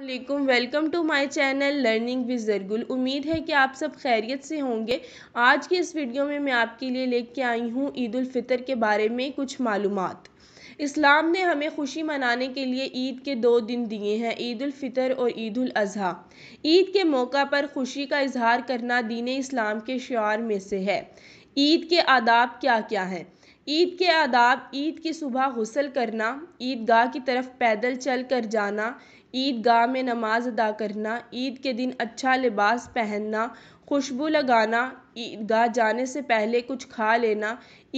अल्लाम welcome to my channel learning with जरगुल उम्मीद है कि आप सब खैरियत से होंगे आज की इस वीडियो में मैं आपके लिए लेके आई हूँ फितर के बारे में कुछ मालूम इस्लाम ने हमें खुशी मनाने के लिए ईद के दो दिन दिए हैं ईद फितर और ईद अज़हा ईद के मौका पर खुशी का इजहार करना दीन इस्लाम के शार में से है ईद के आदाब क्या क्या हैं ईद के आदाब ईद की सुबह गसल करना ईदगाह की तरफ पैदल चल कर जाना ईदगाह में नमाज अदा करना ईद के दिन अच्छा लिबास पहनना खुशबू लगाना ईदगाह जाने से पहले कुछ खा लेना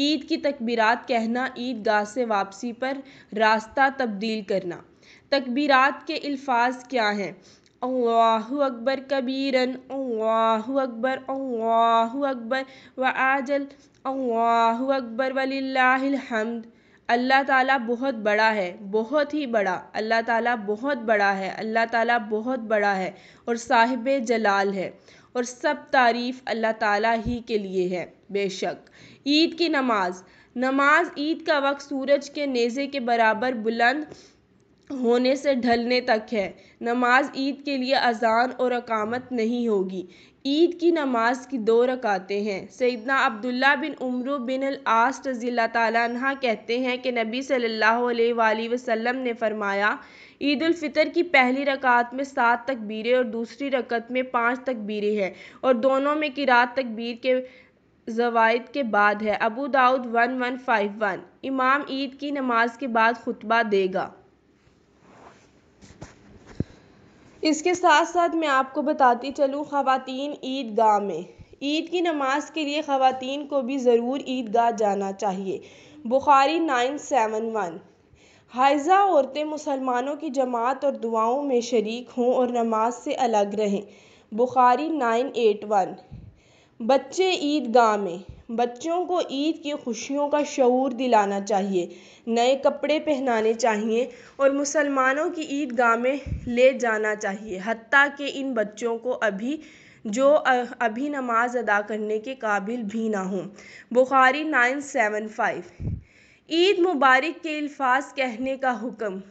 ईद की तकबीरात कहना ईदगाह से वापसी पर रास्ता तब्दील करना तकबीरात के अल्फाज क्या हैं अल्लाह अकबर कबीरन अल्लाह अकबर अल्लाह अकबर व आजल अल्लाह अकबर वलिल्लाहिल्हम्द अल्लाह ताला बहुत बड़ा है बहुत ही बड़ा अल्लाह ताला बहुत बड़ा है अल्लाह ताला बहुत बड़ा है और साहिब जलाल है और सब तारीफ़ अल्लाह ताला ही के लिए है बेशक ईद की नमाज़ नमाज ईद का वक्त सूरज के नेज़े के बराबर बुलंद होने से ढलने तक है नमाज़ ईद के लिए अज़ान और अकामत नहीं होगी ईद की नमाज की दो रकातें हैं सैदना अब्दुल्ला बिन उम्र बिन आस रज़ील्ला तह कहते हैं कि नबी सल्लल्लाहु अलैहि वसल्लम ने फरमाया फितर की पहली रकात में सात तकबीरें और दूसरी रकत में पाँच तकबीरें हैं और दोनों में किरात तकबीर के जवायद के बाद है Abu Dawood one one five one इमाम ईद की नमाज के बाद खुतबा देगा इसके साथ साथ मैं आपको बताती चलूँ ख़वातीन ईदगाह में ईद की नमाज़ के लिए ख़वातीन को भी ज़रूर ईदगाह जाना चाहिए बुखारी नाइन सेवन वन हाइजा औरतें मुसलमानों की जमात और दुआओं में शरीक हों और नमाज से अलग रहें बुखारी नाइन एट वन बच्चे ईदगाह में बच्चों को ईद की खुशियों का शूर दिलाना चाहिए नए कपड़े पहनाने चाहिए और मुसलमानों की ईदगाह में ले जाना चाहिए हती कि इन बच्चों को अभी जो अभी नमाज़ अदा करने के काबिल भी ना हों Bukhari nine seven five Eid मुबारक के अल्फाज कहने का हुक्म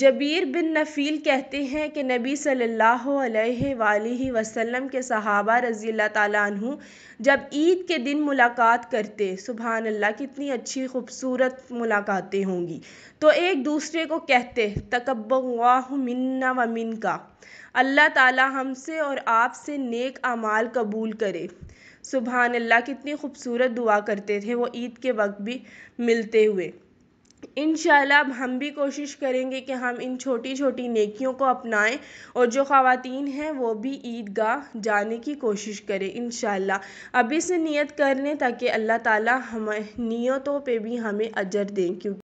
जबीर बिन नफ़ील कहते हैं कि नबी सल्लल्लाहु अलैहि वसल्लम के सहाबा रज़ी अल्लाह जब ईद के दिन मुलाकात करते सुबह अल्लाह कितनी अच्छी खूबसूरत मुलाकातें होंगी तो एक दूसरे को कहते तकब्बाह मिन्ना व मिन का अल्लाह ताला हमसे और आपसे नेक अमाल कबूल करे सुबहान अल्लाह कितनी खूबसूरत दुआ करते थे वो ईद के वक्त भी मिलते हुए इन हम भी कोशिश करेंगे कि हम इन छोटी छोटी नेकियों को अपनाएँ और जो ख़वातीन हैं वो भी ईदगाह जाने की कोशिश करें इन अभी से नियत कर लें ताकि अल्लाह ताला हमें नियतों पर भी हमें अजर दें क्योंकि